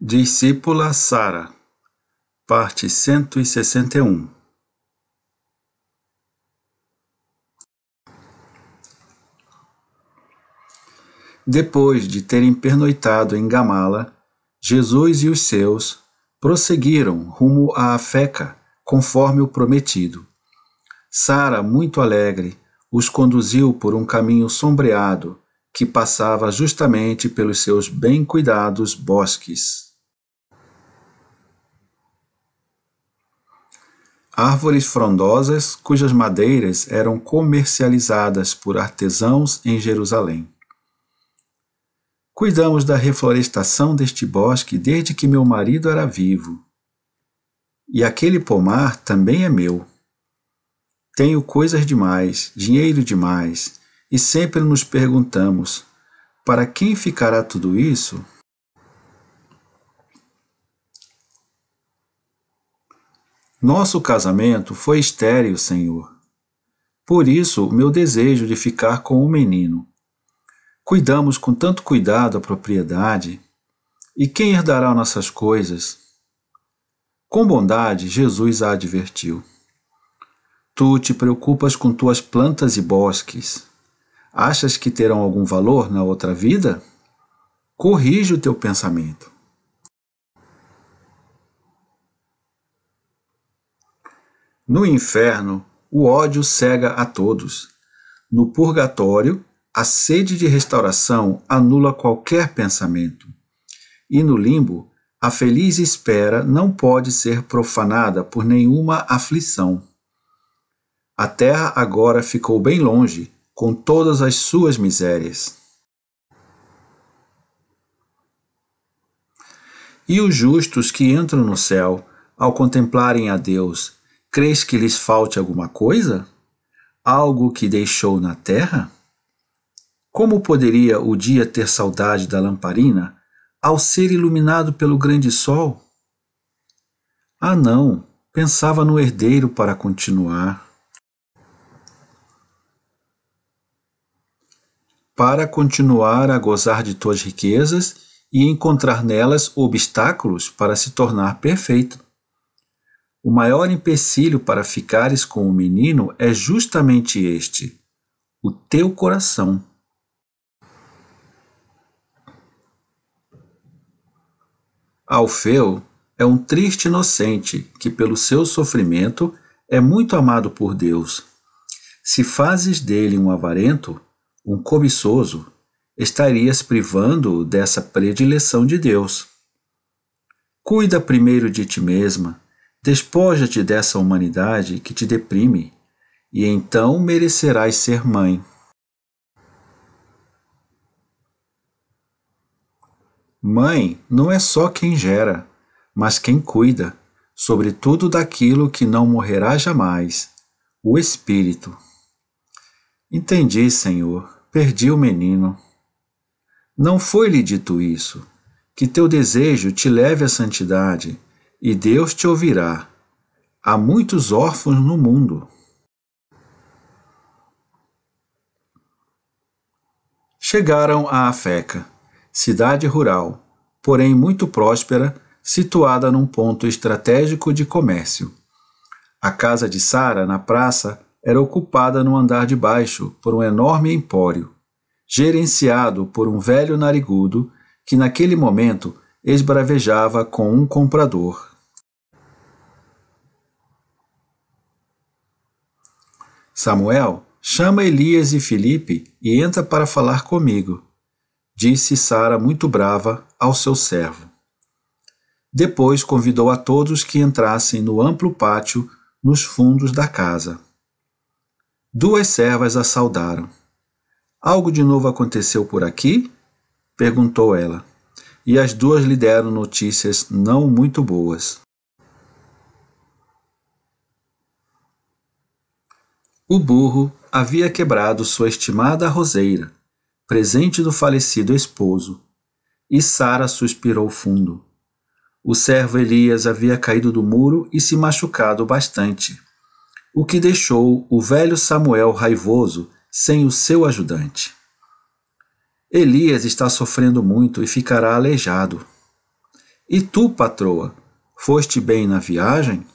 Discípula Sara, parte 161 Depois de terem pernoitado em Gamala, Jesus e os seus prosseguiram rumo a Afeca, conforme o prometido. Sara, muito alegre, os conduziu por um caminho sombreado que passava justamente pelos seus bem cuidados bosques. Árvores frondosas cujas madeiras eram comercializadas por artesãos em Jerusalém. Cuidamos da reflorestação deste bosque desde que meu marido era vivo. E aquele pomar também é meu. Tenho coisas demais, dinheiro demais, e sempre nos perguntamos: para quem ficará tudo isso? Nosso casamento foi estéril, Senhor. Por isso, o meu desejo de ficar com o menino. Cuidamos com tanto cuidado a propriedade. E quem herdará nossas coisas? Com bondade, Jesus a advertiu. Tu te preocupas com tuas plantas e bosques. Achas que terão algum valor na outra vida? Corrige o teu pensamento. No inferno, o ódio cega a todos. No purgatório, a sede de restauração anula qualquer pensamento. E no limbo, a feliz espera não pode ser profanada por nenhuma aflição. A terra agora ficou bem longe com todas as suas misérias. E os justos que entram no céu, ao contemplarem a Deus, crês que lhes falte alguma coisa? Algo que deixou na terra? Como poderia o dia ter saudade da lamparina ao ser iluminado pelo grande sol? Ah, não, pensava no herdeiro para continuar. para continuar a gozar de tuas riquezas e encontrar nelas obstáculos para se tornar perfeito. O maior empecilho para ficares com o menino é justamente este: o teu coração. Alfeu é um triste inocente que, pelo seu sofrimento, é muito amado por Deus. Se fazes dele um avarento, um cobiçoso, estarias privando-o dessa predileção de Deus. Cuida primeiro de ti mesma, despoja-te dessa humanidade que te deprime, e então merecerás ser mãe. Mãe não é só quem gera, mas quem cuida, sobretudo daquilo que não morrerá jamais, o espírito. Entendi, Senhor, perdi o menino. Não foi-lhe dito isso, que teu desejo te leve à santidade, e Deus te ouvirá. Há muitos órfãos no mundo. Chegaram a Afeca, cidade rural, porém muito próspera, situada num ponto estratégico de comércio. A casa de Sara, na praça, era ocupada no andar de baixo por um enorme empório, gerenciado por um velho narigudo que naquele momento esbravejava com um comprador. Samuel chama Elias e Filipe e entra para falar comigo, disse Sara muito brava ao seu servo. Depois convidou a todos que entrassem no amplo pátio nos fundos da casa. Duas servas a saudaram. Algo de novo aconteceu por aqui? perguntou ela. E as duas lhe deram notícias não muito boas. O burro havia quebrado sua estimada roseira, presente do falecido esposo, e Sara suspirou fundo. O servo Elias havia caído do muro e se machucado bastante o que deixou o velho Samuel raivoso sem o seu ajudante. Elias está sofrendo muito e ficará aleijado. E tu, patroa, foste bem na viagem?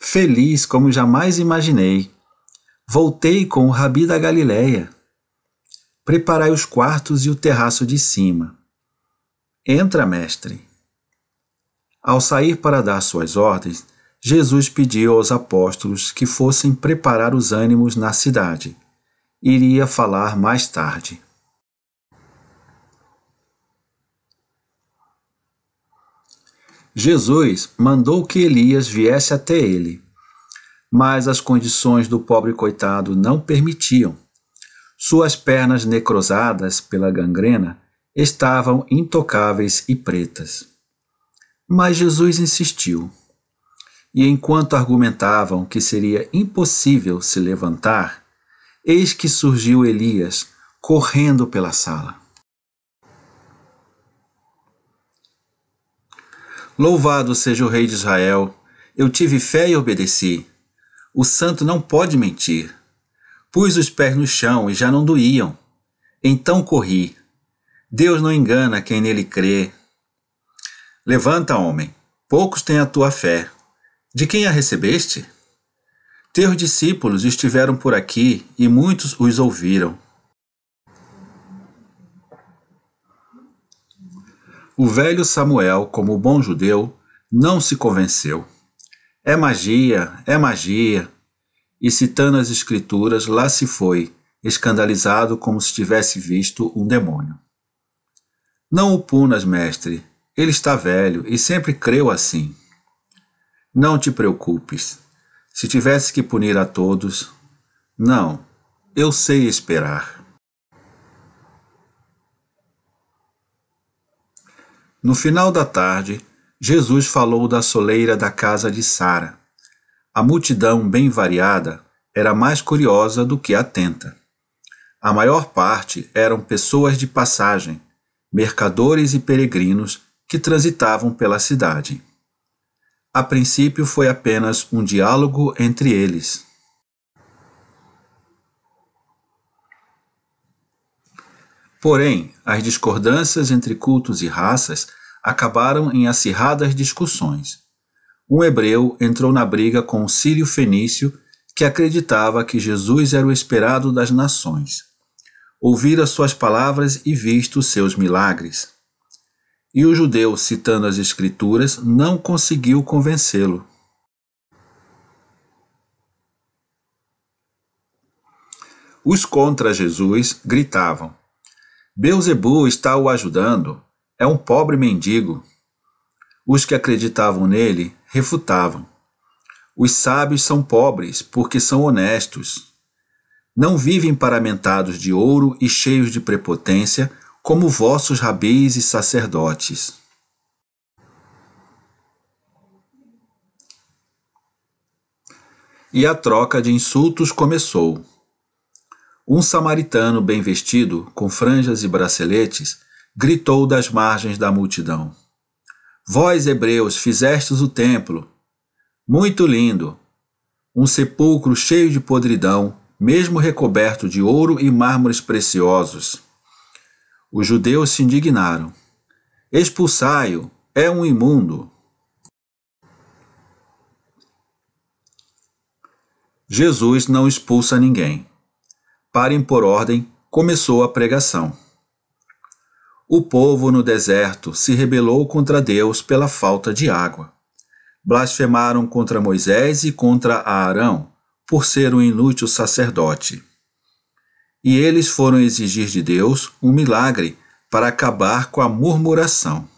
Feliz como jamais imaginei, voltei com o rabi da Galileia. Preparai os quartos e o terraço de cima. Entra, mestre. Ao sair para dar suas ordens, Jesus pediu aos apóstolos que fossem preparar os ânimos na cidade. Iria falar mais tarde. Jesus mandou que Elias viesse até ele, mas as condições do pobre coitado não permitiam. Suas pernas necrosadas pela gangrena estavam intocáveis e pretas. Mas Jesus insistiu. E enquanto argumentavam que seria impossível se levantar, eis que surgiu Elias correndo pela sala. Louvado seja o Rei de Israel! Eu tive fé e obedeci. O santo não pode mentir. Pus os pés no chão e já não doíam. Então corri. Deus não engana quem nele crê. Levanta, homem, poucos têm a tua fé. De quem a recebeste? Teus discípulos estiveram por aqui e muitos os ouviram. O velho Samuel, como bom judeu, não se convenceu. É magia, é magia. E citando as escrituras, lá se foi, escandalizado como se tivesse visto um demônio. Não o punas, mestre, ele está velho e sempre creu assim. Não te preocupes. Se tivesse que punir a todos. Não, eu sei esperar. No final da tarde, Jesus falou da soleira da casa de Sara. A multidão bem variada era mais curiosa do que atenta. A maior parte eram pessoas de passagem, mercadores e peregrinos que transitavam pela cidade. A princípio foi apenas um diálogo entre eles. Porém, as discordâncias entre cultos e raças acabaram em acirradas discussões. Um hebreu entrou na briga com um sírio fenício que acreditava que Jesus era o esperado das nações. Ouvira suas palavras e visto seus milagres e o judeu, citando as Escrituras, não conseguiu convencê-lo. Os contra Jesus gritavam: Beuzebu está o ajudando, é um pobre mendigo. Os que acreditavam nele refutavam: Os sábios são pobres porque são honestos. Não vivem paramentados de ouro e cheios de prepotência como vossos rabis e sacerdotes. E a troca de insultos começou. Um samaritano bem vestido, com franjas e braceletes, gritou das margens da multidão: Vós, hebreus, fizestes o templo, muito lindo, um sepulcro cheio de podridão, mesmo recoberto de ouro e mármores preciosos. Os judeus se indignaram. Expulsai-o, é um imundo. Jesus não expulsa ninguém. Parem por ordem, começou a pregação. O povo no deserto se rebelou contra Deus pela falta de água. Blasfemaram contra Moisés e contra Arão, por ser um inútil sacerdote e eles foram exigir de Deus um milagre para acabar com a murmuração.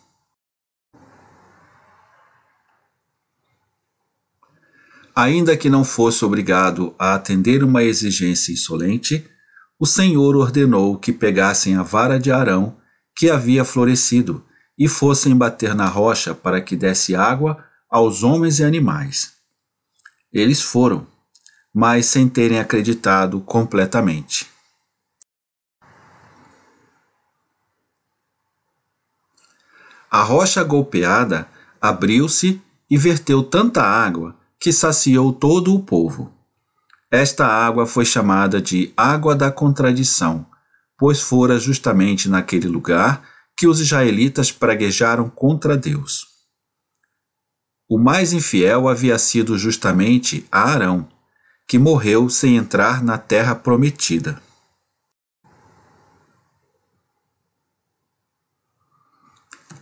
Ainda que não fosse obrigado a atender uma exigência insolente, o Senhor ordenou que pegassem a vara de Arão que havia florescido e fossem bater na rocha para que desse água aos homens e animais. Eles foram, mas sem terem acreditado completamente. A rocha golpeada abriu-se e verteu tanta água que saciou todo o povo. Esta água foi chamada de Água da Contradição, pois fora justamente naquele lugar que os israelitas praguejaram contra Deus. O mais infiel havia sido justamente Arão, que morreu sem entrar na terra prometida.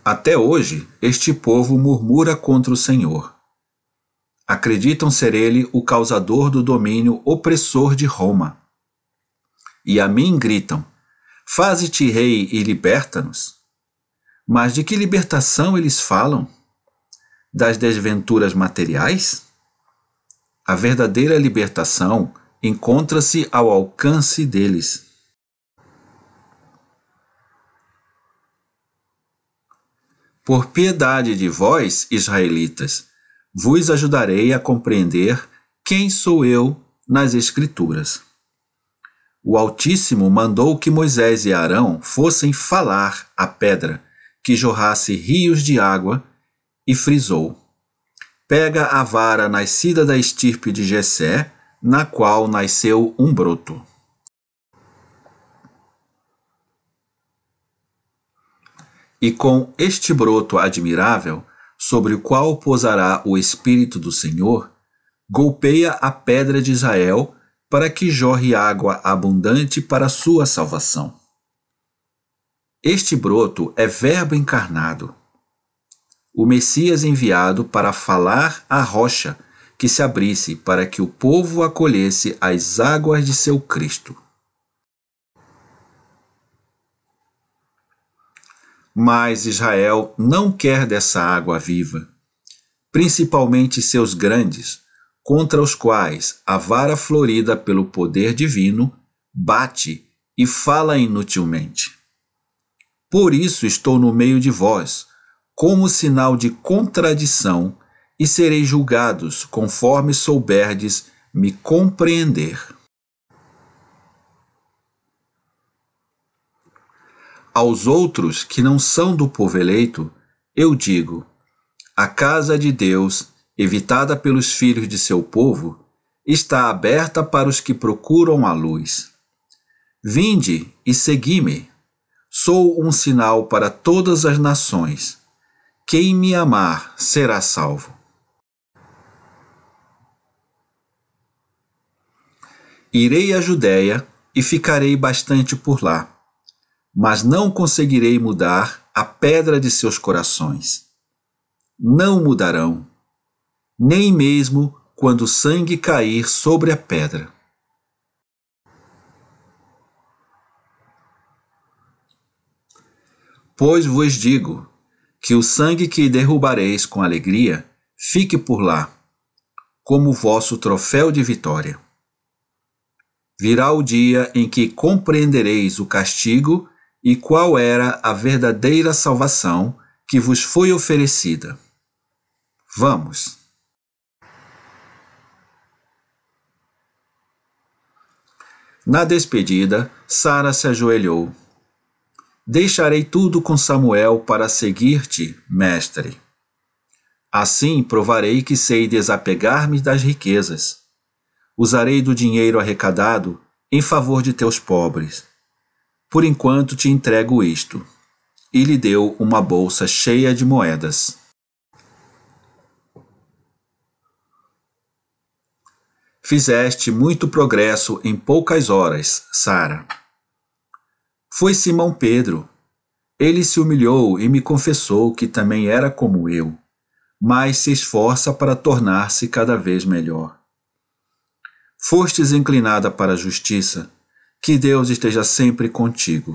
Até hoje, este povo murmura contra o Senhor. Acreditam ser ele o causador do domínio opressor de Roma. E a mim gritam: Faze-te rei e liberta-nos. Mas de que libertação eles falam? Das desventuras materiais? A verdadeira libertação encontra-se ao alcance deles. Por piedade de vós, israelitas, vos ajudarei a compreender quem sou eu nas Escrituras. O Altíssimo mandou que Moisés e Arão fossem falar à pedra, que jorrasse rios de água, e frisou: Pega a vara nascida da estirpe de Jessé, na qual nasceu um broto. e com este broto admirável, sobre o qual pousará o Espírito do Senhor, golpeia a pedra de Israel para que jorre água abundante para sua salvação. Este broto é Verbo encarnado, o Messias enviado para falar à rocha que se abrisse para que o povo acolhesse as águas de seu Cristo. Mas Israel não quer dessa água viva, principalmente seus grandes, contra os quais a vara florida pelo poder divino bate e fala inutilmente. Por isso estou no meio de vós, como sinal de contradição, e serei julgados conforme souberdes me compreender. Aos outros que não são do povo eleito, eu digo: a casa de Deus, evitada pelos filhos de seu povo, está aberta para os que procuram a luz. Vinde e segui-me. Sou um sinal para todas as nações. Quem me amar será salvo. Irei à Judéia e ficarei bastante por lá mas não conseguirei mudar a pedra de seus corações. Não mudarão, nem mesmo quando o sangue cair sobre a pedra. Pois vos digo que o sangue que derrubareis com alegria fique por lá, como vosso troféu de vitória. Virá o dia em que compreendereis o castigo e qual era a verdadeira salvação que vos foi oferecida. Vamos! Na despedida, Sara se ajoelhou. Deixarei tudo com Samuel para seguir-te, mestre. Assim provarei que sei desapegar-me das riquezas. Usarei do dinheiro arrecadado em favor de teus pobres por enquanto te entrego isto. E lhe deu uma bolsa cheia de moedas. Fizeste muito progresso em poucas horas, Sara. Foi Simão Pedro. Ele se humilhou e me confessou que também era como eu, mas se esforça para tornar-se cada vez melhor. Fostes inclinada para a justiça, que Deus esteja sempre contigo.